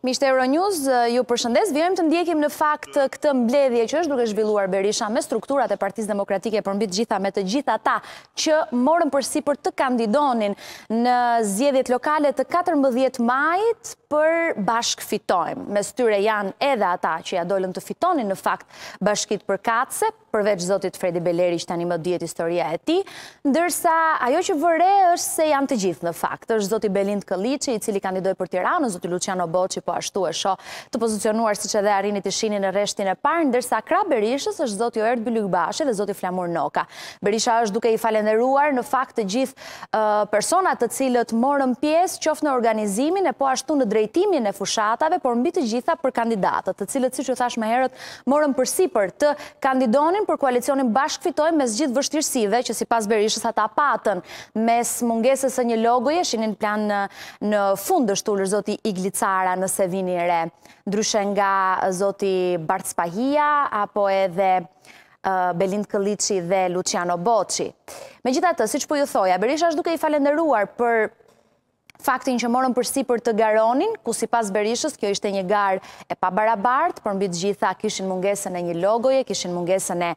Mishte Euronews, ju përshëndes, vjojmë të ndjekim në fakt këtë mbledhje që është duke zhvilluar Berisha me strukturat e partiz demokratike për mbit gjitha me të gjitha ta që morën përsi për të kandidonin në zjedhjet lokale të 14 majt për bashk fitojmë. Me styre janë edhe ata që ja dollën të fitonin në fakt bashkit për katse, përveç zotit Fredi Beleri ishtë tani më djetë historia e ti, ndërsa ajo që vëre është se janë të gjithë në fakt, është zotit Belind Këllici, i cili kandidoj për Tiranë, zotit Luciano Boqi, po ashtu e sho të pozicionuar si që dhe arinit i shini në reshtin e parë, ndërsa kra Berishës është zotit Oert Bëllyk Bashe dhe zotit Flamur Noka. Berisha është duke i falenderuar në fakt të gjithë personat të cilët morën pjesë qofë në organizimin e po ashtu në drejtimin e fushatave, por mbi të gjitha për kandidatët, të cilët si që thash me herët morën përsi për të kandidonin për koalicionin bashkë fitoj mes gjithë vështirësive, që si pas berishës ata patën, mes mungesës e një logoje, shinin plan në fundë dështullër zoti Iglicara në Sevini Re, ndryshen nga zoti Bart Spahia apo edhe Belind Këllici dhe Luciano Boci. Me gjitha të, si që po ju thoja, Berisha është duke i falenderuar për faktin që morën përsi për të garonin, ku si pas Berishës, kjo ishte një garë e pabarabartë, për mbi të gjitha kishin mungesën e një logoje, kishin mungesën e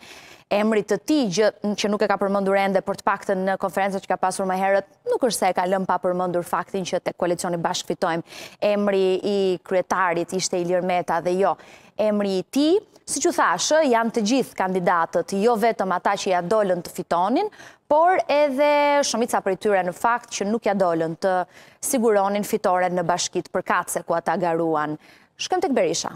emrit të ti, gjë që nuk e ka përmëndur ende për të pakte në konferenca që ka pasur më herët, nuk është se e ka lëm pa përmëndur faktin që të koalicioni bashkë fitojmë emri i kryetarit ishte i lirmeta dhe jo. Emri i ti, si që thashë, janë të gjithë kandidatët, jo vetëm ata që ja dollën të fitonin, por edhe shumica për i tyre në fakt që nuk ja dollën të siguronin fitore në bashkit për katëse ku ata garuan. Shkëm të këberisha.